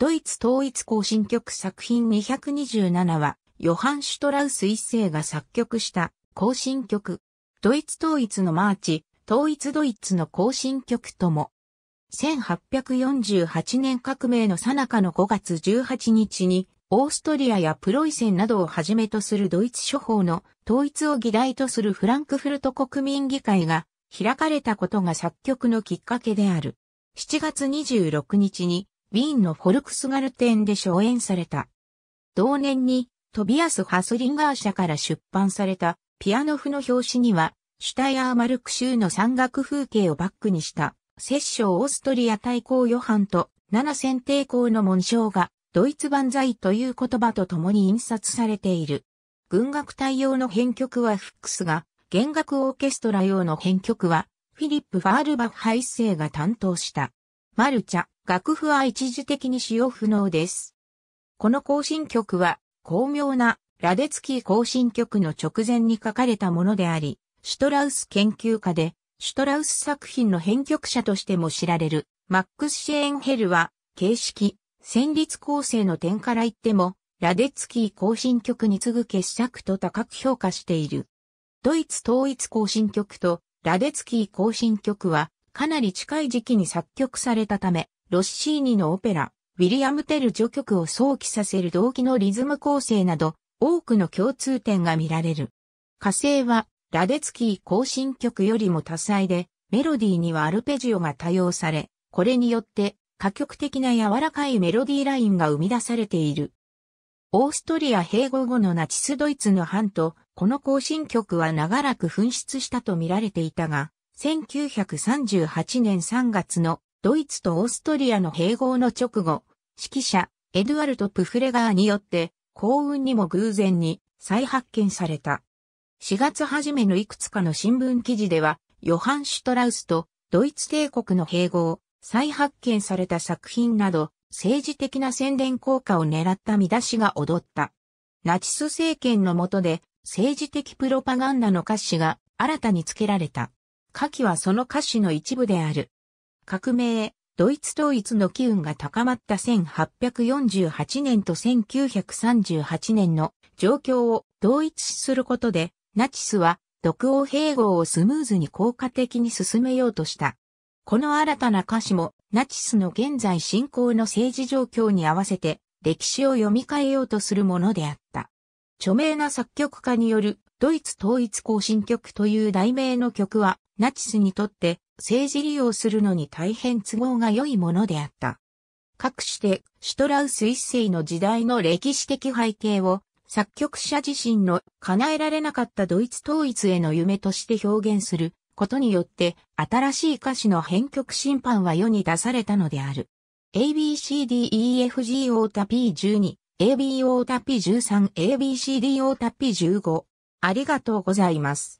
ドイツ統一行進曲作品227は、ヨハン・シュトラウス一世が作曲した行進曲。ドイツ統一のマーチ、統一ドイツの行進曲とも。1848年革命の最中の5月18日に、オーストリアやプロイセンなどをはじめとするドイツ諸法の統一を議題とするフランクフルト国民議会が開かれたことが作曲のきっかけである。7月26日にウィーンのフォルクスガルテンで初演された。同年に、トビアス・ハスリンガー社から出版された、ピアノ譜の表紙には、シュタイアーマルク州の山岳風景をバックにした、摂政オーストリア大公ヨハンと、七千帝公の紋章が、ドイツ万歳という言葉と共に印刷されている。軍楽対応の編曲はフックスが、弦楽オーケストラ用の編曲は、フィリップ・ファールバッハ一世が担当した。マルチャ、楽譜は一時的に使用不能です。この行進曲は、巧妙なラデツキー行進曲の直前に書かれたものであり、シュトラウス研究家で、シュトラウス作品の編曲者としても知られる、マックス・シェーンヘルは、形式、旋律構成の点から言っても、ラデツキー行進曲に次ぐ傑作と高く評価している。ドイツ統一行進曲とラデツキー行進曲はかなり近い時期に作曲されたため、ロッシーニのオペラ、ウィリアム・テル序曲を想起させる動機のリズム構成など、多くの共通点が見られる。火星は、ラデツキー行進曲よりも多彩で、メロディーにはアルペジオが多用され、これによって、歌曲的な柔らかいメロディーラインが生み出されている。オーストリア併合後のナチスドイツの反と、この行進曲は長らく紛失したと見られていたが、1938年3月のドイツとオーストリアの併合の直後、指揮者、エドゥアルト・プフレガーによって、幸運にも偶然に再発見された。4月初めのいくつかの新聞記事では、ヨハン・シュトラウスとドイツ帝国の併合、再発見された作品など、政治的な宣伝効果を狙った見出しが踊った。ナチス政権の下で政治的プロパガンダの歌詞が新たに付けられた。下記はその歌詞の一部である。革命、ドイツ統一の機運が高まった1848年と1938年の状況を同一視することで、ナチスは独王併合をスムーズに効果的に進めようとした。この新たな歌詞もナチスの現在進行の政治状況に合わせて歴史を読み替えようとするものであった。著名な作曲家によるドイツ統一行進曲という題名の曲はナチスにとって政治利用するのに大変都合が良いものであった。かくして、シュトラウス一世の時代の歴史的背景を、作曲者自身の叶えられなかったドイツ統一への夢として表現することによって、新しい歌詞の編曲審判は世に出されたのである。ABCDEFG オータ P12、AB オータ P13、ABCD オータ P15。ありがとうございます。